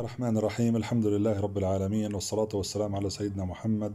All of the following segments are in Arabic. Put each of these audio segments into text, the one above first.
الرحمن الرحيم الحمد لله رب العالمين والصلاة والسلام على سيدنا محمد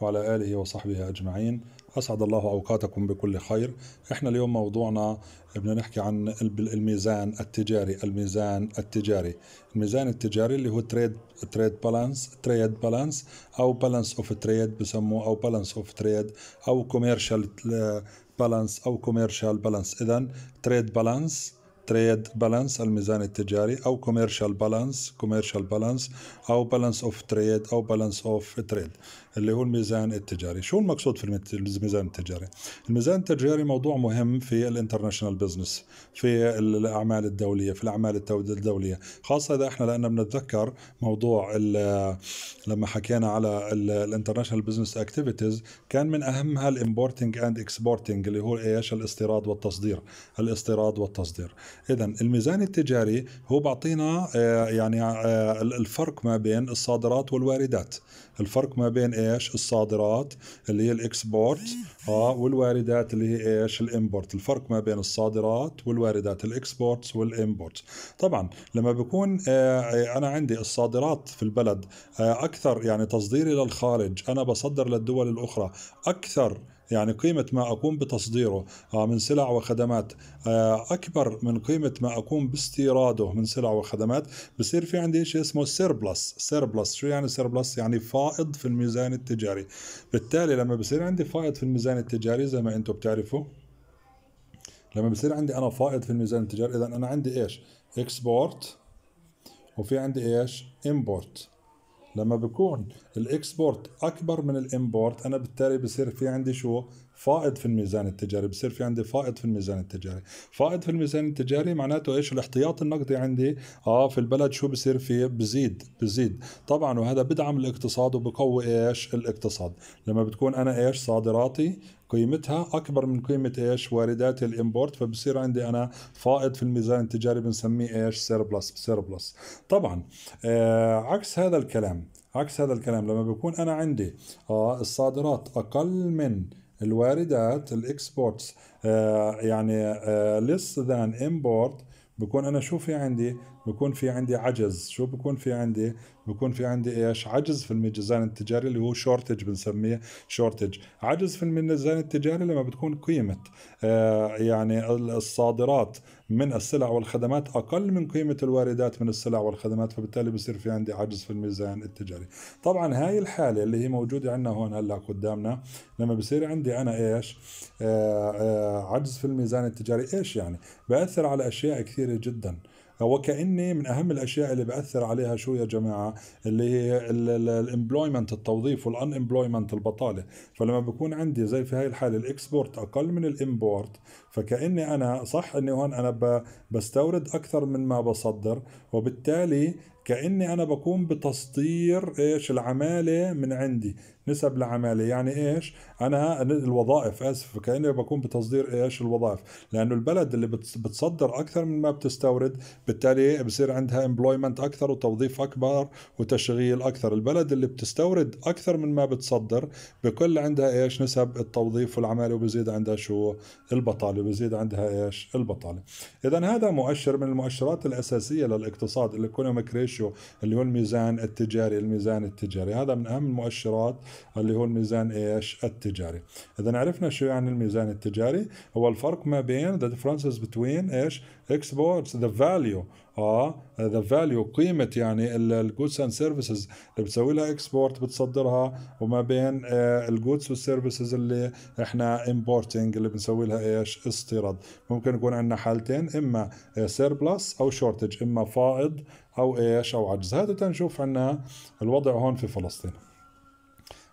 وعلى آله وصحبه أجمعين أسعد الله أوقاتكم بكل خير إحنا اليوم موضوعنا بدنا نحكي عن الميزان التجاري الميزان التجاري الميزان التجاري اللي هو تريد تريد بالانس تريد بالانس أو بالانس أوف تريد بسموه أو بالانس أوف تريد أو كوميرشال آه، بالانس أو كوميرشال بالانس إذا تريد بالانس تريد بالانس الميزان التجاري او كوميرشال بالانس كوميرشال بالانس او بالانس اوف تريد او بالانس اوف تريد اللي هو الميزان التجاري شو المقصود في الميزان التجاري الميزان التجاري موضوع مهم في الانترناشنال بزنس في الاعمال الدوليه في الاعمال الدوليه خاصه اذا احنا لان بنتذكر موضوع لما حكينا على الانترناشنال بزنس اكتيفيتيز كان من اهمها الامبورتنج اند اكسبورتنج اللي هو ايش الاستيراد والتصدير الاستيراد والتصدير اذا الميزان التجاري هو بعطينا آه، يعني آه، الفرق ما بين الصادرات والواردات الفرق ما بين ايش الصادرات اللي هي الاكسبورت اه والواردات اللي هي ايش الامبورت الفرق ما بين الصادرات والواردات الاكسبورت والامبورت طبعا لما بكون آه، انا عندي الصادرات في البلد اكثر يعني تصديري للخارج انا بصدر للدول الاخرى اكثر يعني قيمة ما أقوم بتصديره آه، من سلع وخدمات آه، أكبر من قيمة ما أقوم باستيراده من سلع وخدمات بصير في عندي شيء اسمه سيربلس سيربلس شو يعني سيربلس يعني فائض في الميزان التجاري بالتالي لما بصير عندي فائض في الميزان التجاري زي ما أنتم بتعرفوا لما بصير عندي أنا فائض في الميزان التجاري إذا أنا عندي إيش إكسبورت وفي عندي إيش إمبورت لما بكون الاكسبورت اكبر من الامبورت انا بالتالي بصير في عندي شو فائض في الميزان التجاري بصير في عندي فائض في الميزان التجاري فائض في الميزان التجاري معناته ايش الاحتياط النقدي عندي اه في البلد شو بصير فيه بزيد بزيد طبعا وهذا بدعم الاقتصاد وبقوي ايش الاقتصاد لما بتكون انا ايش صادراتي قيمتها اكبر من قيمه ايش واردات الامبورت فبصير عندي انا فائض في الميزان التجاري بنسميه ايش سيربلس سيربلس طبعا آه عكس هذا الكلام عكس هذا الكلام لما بكون انا عندي آه الصادرات اقل من الواردات الاكسبورتس آه يعني آه، less than امبورت بكون انا شو في عندي بكون في عندي عجز شو بكون في عندي بكون في عندي ايش عجز في الميزان التجاري اللي هو شورتج بنسميه شورتج عجز في الميزان التجاري لما بتكون قيمة آه يعني الصادرات من السلع والخدمات أقل من قيمة الواردات من السلع والخدمات فبالتالي بصير في عندي عجز في الميزان التجاري طبعا هاي الحالة اللي هي موجودة عندنا هون هلا قدامنا لما بصير عندي أنا إيش آه آه عجز في الميزان التجاري إيش يعني بأثر على أشياء كثيرة جدا وكأني من أهم الأشياء اللي بأثر عليها شو يا جماعة اللي هي الامبلويمنت التوظيف والان امبلويمنت البطالة فلما بكون عندي زي في هاي الحالة الاكسبورت أقل من الامبورت فكأني أنا صح أني هون أنا بستورد أكثر من ما بصدر وبالتالي كأني أنا بكون بتصدير إيش العمالة من عندي نسب لعماله يعني ايش انا الوظائف اسف كاني بكون بتصدير ايش الوظائف لانه البلد اللي بتصدر اكثر من ما بتستورد بالتالي بصير عندها امبلويمنت اكثر وتوظيف اكبر وتشغيل اكثر البلد اللي بتستورد اكثر من ما بتصدر بكل عندها ايش نسب التوظيف والعماله وبزيد عندها شو البطاله بزيد عندها ايش البطاله اذا هذا مؤشر من المؤشرات الاساسيه للاقتصاد الايكونوميك ريشيو اللي هو الميزان التجاري الميزان التجاري هذا من اهم المؤشرات اللي هو الميزان ايش التجاري اذا عرفنا شو يعني الميزان التجاري هو الفرق ما بين the differences between ايش exports the value اه ذا فاليو قيمه يعني الجودز اند سيرفيسز اللي بتسوي لها اكسبورت بتصدرها وما بين الجودس الجودز والسيرفيسز اللي احنا امبورتنج اللي بنسوي لها ايش استيراد ممكن يكون عندنا حالتين اما سيربلس آه، او شورتج اما فائض او ايش او عجز هذا تنشوف عندنا الوضع هون في فلسطين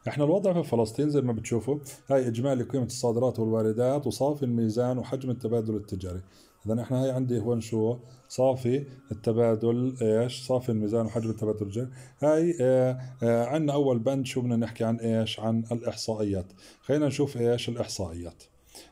احنا الوضع في فلسطين زي ما بتشوفوا هاي اجمالي قيمه الصادرات والواردات وصافي الميزان وحجم التبادل التجاري اذا احنا هاي عندي هون شو صافي التبادل ايش صافي الميزان وحجم التبادل الجاري هاي اه اه عندنا اول بند شو بدنا نحكي عن ايش عن الاحصائيات خلينا نشوف ايش الاحصائيات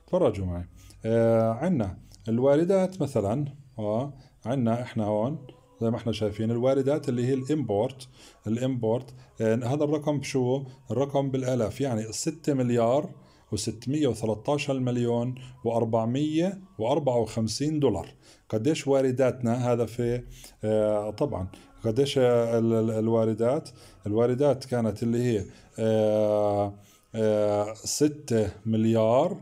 تفرجوا معي اه عندنا الواردات مثلا اه عندنا احنا هون زي ما احنا شايفين الواردات اللي هي الامبورت الامبورت آه، هذا الرقم بشو الرقم بالالاف يعني 6 مليار و613 مليون و454 دولار قديش وارداتنا هذا في آه طبعا قديش الواردات الواردات كانت اللي هي آه آه 6 مليار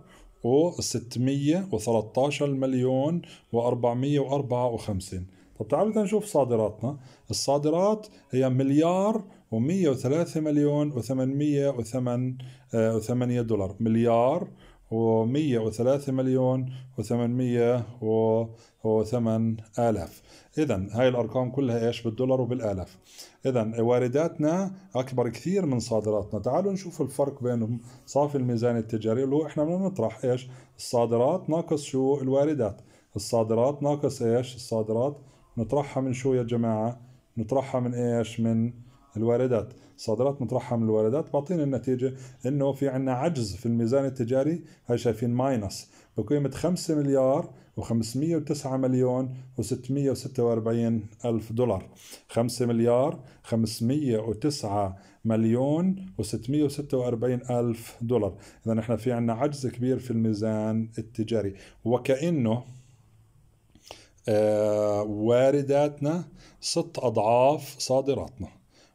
و613 مليون و454 طب تعالوا نشوف صادراتنا الصادرات هي مليار و103 مليون و808 آه، دولار مليار و103 مليون و808 آلاف إذا هاي الأرقام كلها إيش بالدولار وبالآلاف إذا وارداتنا أكبر كثير من صادراتنا تعالوا نشوف الفرق بينهم صافي الميزان التجاري اللي هو إحنا بدنا نطرح إيش الصادرات ناقص شو الواردات الصادرات ناقص إيش الصادرات نطرحها من شو يا جماعة نطرحها من ايش من الواردات صادرات نطرحها من الواردات بعطينا النتيجة انه في عنا عجز في الميزان التجاري هاي شايفين ماينس بقيمة 5 مليار و509 مليون و646 ألف دولار 5 مليار 509 مليون و646 ألف دولار إذا نحن في عنا عجز كبير في الميزان التجاري وكأنه آه، وارداتنا ست أضعاف صادراتنا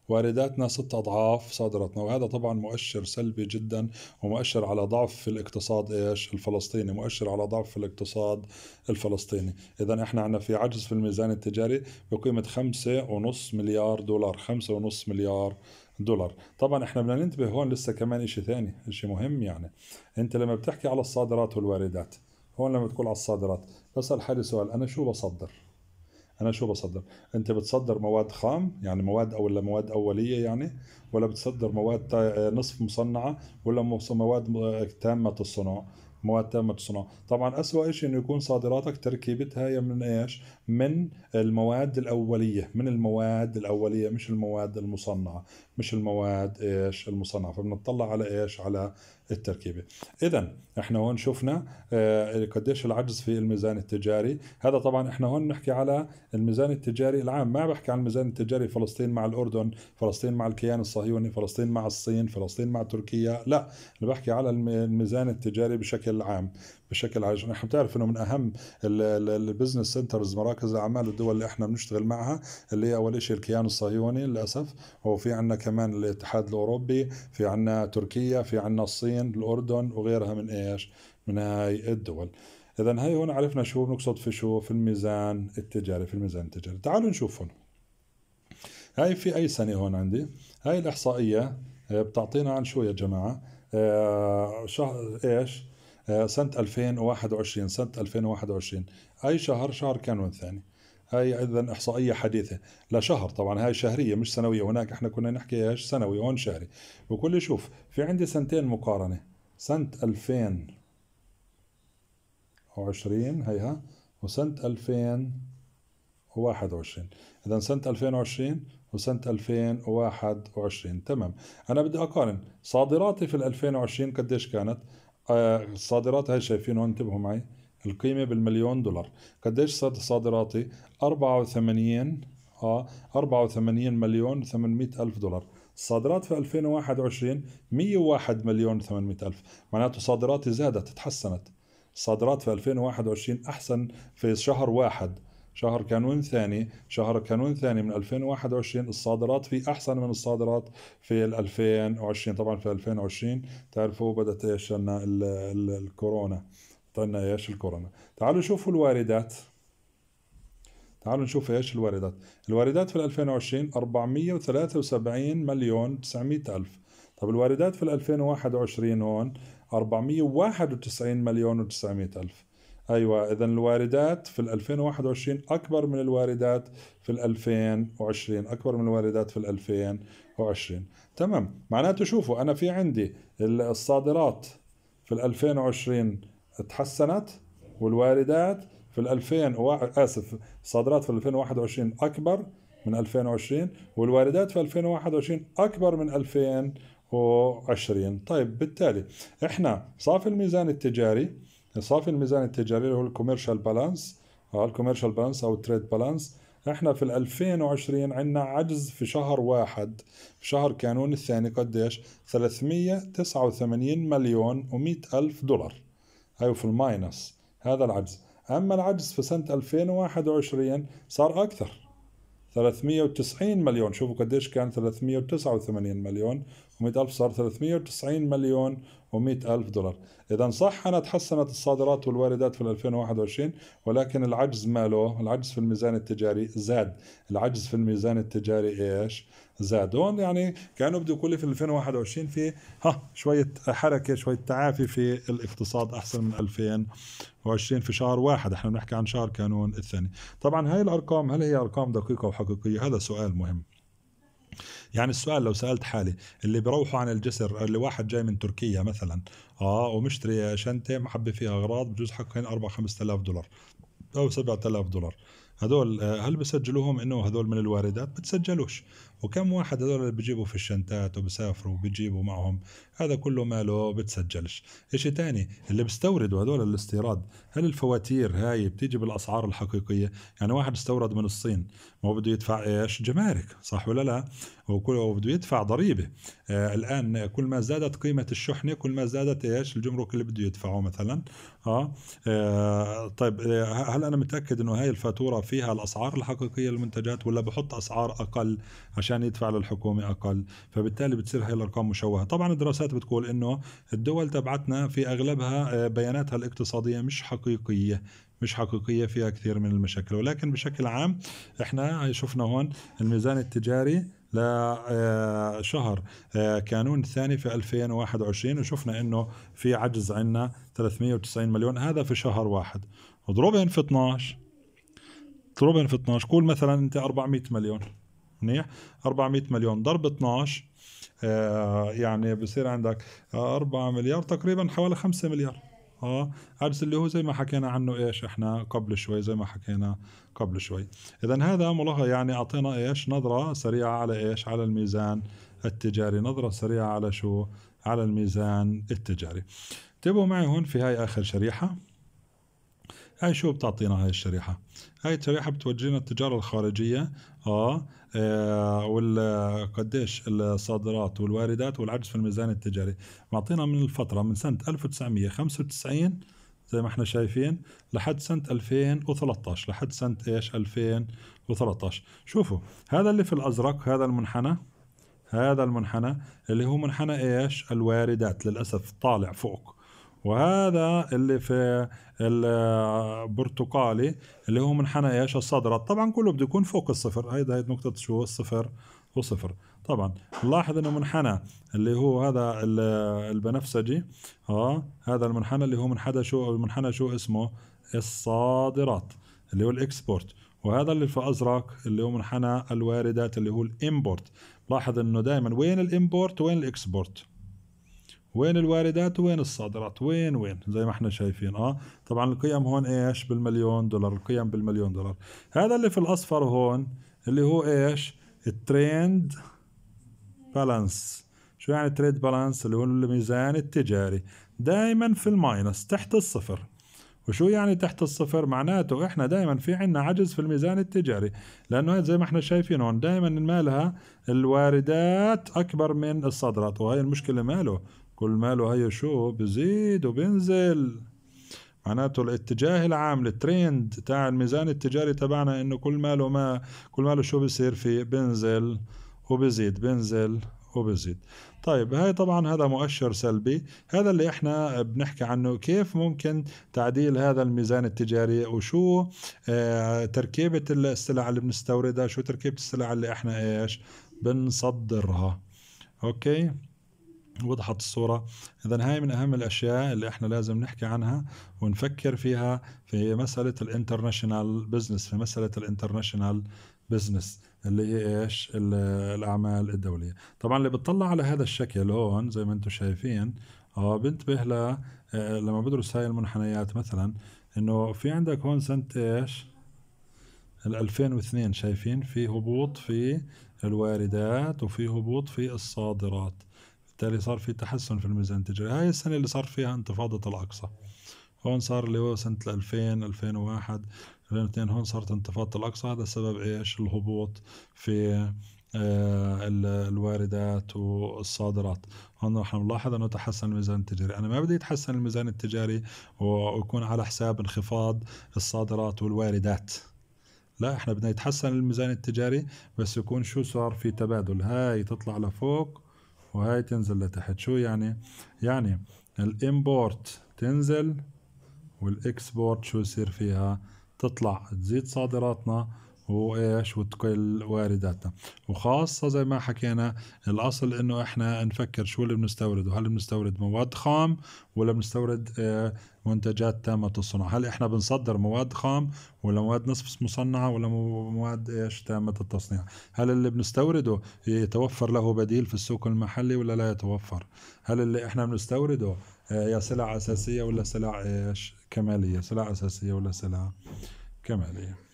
وارداتنا ست أضعاف صادراتنا وهذا طبعا مؤشر سلبي جدا ومؤشر على ضعف في الاقتصاد إيش الفلسطيني مؤشر على ضعف في الاقتصاد الفلسطيني إذا إحنا عنا في عجز في الميزان التجاري بقيمة خمسة ونص مليار دولار خمسة ونص مليار دولار طبعا احنا بدنا ننتبه هون لسه كمان شيء ثاني شيء مهم يعني انت لما بتحكي على الصادرات والواردات هون لما بتقول على الصادرات بسأل حالي سؤال أنا شو بصدر أنا شو بصدر أنت بتصدر مواد خام يعني مواد أو ولا مواد أولية يعني ولا بتصدر مواد نصف مصنعة ولا مواد تامة الصنع؟ مواد تامة الصنع طبعا أسوأ شيء أنه يكون صادراتك تركيبتها هي من إيش من المواد الاوليه من المواد الاوليه مش المواد المصنعه مش المواد ايش المصنعه فبنطلع على ايش على التركيبه اذا احنا هون شفنا آه، قديش العجز في الميزان التجاري هذا طبعا احنا هون بنحكي على الميزان التجاري العام ما بحكي عن الميزان التجاري فلسطين مع الاردن فلسطين مع الكيان الصهيوني فلسطين مع الصين فلسطين مع تركيا لا انا بحكي على الميزان التجاري بشكل عام بشكل عاجل نحن بتعرف انه من اهم البزنس سنترز مراكز الاعمال الدول اللي احنا بنشتغل معها اللي هي اول شيء الكيان الصهيوني للاسف وفي عندنا كمان الاتحاد الاوروبي في عندنا تركيا في عندنا الصين الاردن وغيرها من ايش من هاي الدول اذا هاي هون عرفنا شو بنقصد في شو في الميزان التجاري في الميزان التجاري تعالوا نشوف هون هاي في اي سنه هون عندي هاي الاحصائيه آه، بتعطينا عن شو يا جماعه آه، شهر ايش آه، سنة 2021 سنة 2021 أي شهر شهر كانون الثاني هاي اذا احصائيه حديثه لشهر طبعا هاي شهريه مش سنويه هناك احنا كنا نحكي ايش سنوي هون شهري وكل شوف في عندي سنتين مقارنه سنه 2020 هيها وسنه 2021 اذا سنه 2020 وسنة 2021 تمام أنا بدي أقارن صادراتي في 2020 قديش كانت آه، الصادرات هاي شايفينه انتبهوا معي القيمة بالمليون دولار قديش صادراتي 84 اه 84 مليون 800 ألف دولار الصادرات في 2021 101 مليون 800 ألف معناته صادراتي زادت تحسنت الصادرات في 2021 أحسن في شهر واحد شهر كانون ثاني شهر كانون ثاني من 2021 الصادرات في احسن من الصادرات في 2020 طبعا في 2020 تعرفوا بدات ايش لنا الكورونا طلعنا ايش الكورونا تعالوا شوفوا الواردات تعالوا نشوف ايش الواردات الواردات في 2020 473 مليون 900 الف طب الواردات في 2021 هون 491 مليون و900 الف ايوه اذا الواردات في 2021 اكبر من الواردات في 2020 اكبر من الواردات في 2020 تمام معناته شوفوا انا في عندي الصادرات في 2020 تحسنت والواردات في 2000 و... اسف الصادرات في 2021 اكبر من 2020 والواردات في 2021 اكبر من 2020 طيب بالتالي احنا صافي الميزان التجاري صافي الميزان التجاري اللي هو الكوميرشال بالانس اه، الكوميرشال بالانس او التريد بالانس احنا في ال 2020 عندنا عجز في شهر واحد في شهر كانون الثاني قديش 389 مليون و100 الف دولار هاي أيوة، في الماينس هذا العجز اما العجز في سنه 2021 صار اكثر 390 مليون شوفوا قديش كان 389 مليون و100 ألف صار 390 مليون و100 ألف دولار إذا صح أنا تحسنت الصادرات والواردات في 2021 ولكن العجز ماله العجز في الميزان التجاري زاد العجز في الميزان التجاري إيش زادون يعني كانه بده يقول لي في 2021 في ها شويه حركه شويه تعافي في الاقتصاد احسن من 2020 في شهر واحد احنا بنحكي عن شهر كانون الثاني طبعا هاي الارقام هل هي ارقام دقيقه وحقيقيه هذا سؤال مهم يعني السؤال لو سالت حالي اللي بيروحوا عن الجسر اللي واحد جاي من تركيا مثلا اه ومشتري شنطه محبي فيها اغراض بجوز حقين 4 5000 دولار او 7000 دولار هذول آه، هل بسجلوهم انه هذول من الواردات بتسجلوش وكم واحد هذول اللي بيجيبوا في الشنتات وبسافروا وبيجيبوا معهم هذا كله ماله بتسجلش شيء تاني اللي بيستوردوا هذول الاستيراد هل الفواتير هاي بتيجي بالاسعار الحقيقيه يعني واحد استورد من الصين ما بده يدفع ايش جمارك صح ولا لا وبده يدفع ضريبه آه الان كل ما زادت قيمه الشحنه كل ما زادت ايش الجمرك اللي بده يدفعه مثلا اه, آه طيب آه هل انا متاكد انه هاي الفاتوره فيها الاسعار الحقيقيه للمنتجات ولا بحط اسعار اقل عشان كان يدفع للحكومه اقل فبالتالي بتصير هي الارقام مشوهه طبعا الدراسات بتقول انه الدول تبعتنا في اغلبها آه، بياناتها الاقتصاديه مش حقيقيه مش حقيقيه فيها كثير من المشاكل ولكن بشكل عام احنا شفنا هون الميزان التجاري لشهر آه، آه، كانون الثاني في 2021 وشفنا انه في عجز عندنا 390 مليون هذا في شهر واحد اضربهم في 12 اضربهم في 12 قول مثلا انت 400 مليون منيح 400 مليون ضرب 12 آه، يعني بصير عندك 4 مليار تقريبا حوالي 5 مليار اه عجز اللي هو زي ما حكينا عنه ايش احنا قبل شوي زي ما حكينا قبل شوي اذا هذا ملخص يعني اعطينا ايش نظره سريعه على ايش على الميزان التجاري نظره سريعه على شو على الميزان التجاري انتبهوا معي هون في هاي اخر شريحه هاي شو بتعطينا هاي الشريحه هاي الشريحه بتوجينا التجاره الخارجيه اه, آه والقديش الصادرات والواردات والعجز في الميزان التجاري معطينا من الفتره من سنه 1995 زي ما احنا شايفين لحد سنة 2013 لحد سنة ايش 2013 شوفوا هذا اللي في الازرق هذا المنحنى هذا المنحنى اللي هو منحنى ايش الواردات للاسف طالع فوق وهذا اللي في البرتقالي اللي هو منحنى ايش الصدرات طبعا كله بده يكون فوق الصفر هيدا هي نقطه شو الصفر وصفر طبعا نلاحظ انه منحنى اللي هو هذا البنفسجي اه هذا المنحنى اللي هو منحنى شو المنحنى شو اسمه الصادرات اللي هو الاكسبورت وهذا اللي في ازرق اللي هو منحنى الواردات اللي هو الامبورت لاحظ انه دائما وين الامبورت وين الاكسبورت وين الواردات وين الصادرات وين وين زي ما احنا شايفين اه طبعا القيم هون ايش بالمليون دولار القيم بالمليون دولار هذا اللي في الاصفر هون اللي هو ايش التريند بالانس شو يعني تريد بالانس اللي هو الميزان التجاري دائما في الماينس تحت الصفر وشو يعني تحت الصفر معناته احنا دائما في عنا عجز في الميزان التجاري لانه زي ما احنا شايفين هون دائما مالها الواردات اكبر من الصادرات وهي المشكله ماله كل ماله هي شو بزيد وبينزل معناته الاتجاه العام الترند تاع الميزان التجاري تبعنا انه كل ماله ما كل ماله شو بصير في بنزل وبزيد بنزل وبزيد طيب هاي طبعا هذا مؤشر سلبي هذا اللي احنا بنحكي عنه كيف ممكن تعديل هذا الميزان التجاري وشو اه تركيبة السلع اللي بنستوردها شو تركيبة السلع اللي احنا ايش بنصدرها اوكي وضحت الصورة إذا هاي من أهم الأشياء اللي إحنا لازم نحكي عنها ونفكر فيها في مسألة الانترناشنال بزنس في مسألة الانترناشنال بزنس اللي هي إيش الأعمال الدولية طبعا اللي بتطلع على هذا الشكل هون زي ما أنتم شايفين اه بنتبه له آه، لما بدرس هاي المنحنيات مثلا انه في عندك هون سنه ايش؟ ال 2002 شايفين في هبوط في الواردات وفي هبوط في الصادرات بالتالي صار في تحسن في الميزان التجاري هاي السنة اللي صار فيها انتفاضة الأقصى هون صار اللي هو سنة 2000 2001 2002 هون صارت انتفاضة الأقصى هذا سبب إيش الهبوط في آه، الواردات والصادرات هون نحن بنلاحظ انه تحسن الميزان التجاري انا ما بدي يتحسن الميزان التجاري ويكون على حساب انخفاض الصادرات والواردات لا احنا بدنا يتحسن الميزان التجاري بس يكون شو صار في تبادل هاي تطلع لفوق وهاي تنزل لتحت شو يعني يعني الامبورت تنزل والاكسبورت شو يصير فيها تطلع تزيد صادراتنا وايش وتقل وارداتنا وخاصه زي ما حكينا الاصل انه احنا نفكر شو اللي بنستورده هل بنستورد مواد خام ولا بنستورد آه، منتجات تامة الصنع هل احنا بنصدر مواد خام ولا مواد نصف مصنعة ولا مواد ايش تامة التصنيع هل اللي بنستورده يتوفر له بديل في السوق المحلي ولا لا يتوفر هل اللي احنا بنستورده آه، يا سلع أساسية ولا سلع ايش كمالية سلع أساسية ولا سلع كمالية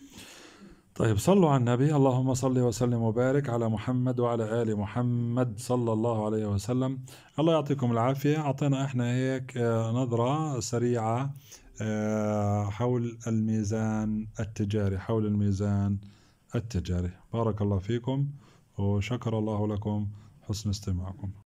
طيب صلوا على النبي اللهم صل وسلم وبارك على محمد وعلى آل محمد صلى الله عليه وسلم الله يعطيكم العافية أعطينا إحنا هيك آه، نظرة سريعة آه، حول الميزان التجاري حول الميزان التجاري بارك الله فيكم وشكر الله لكم حسن استماعكم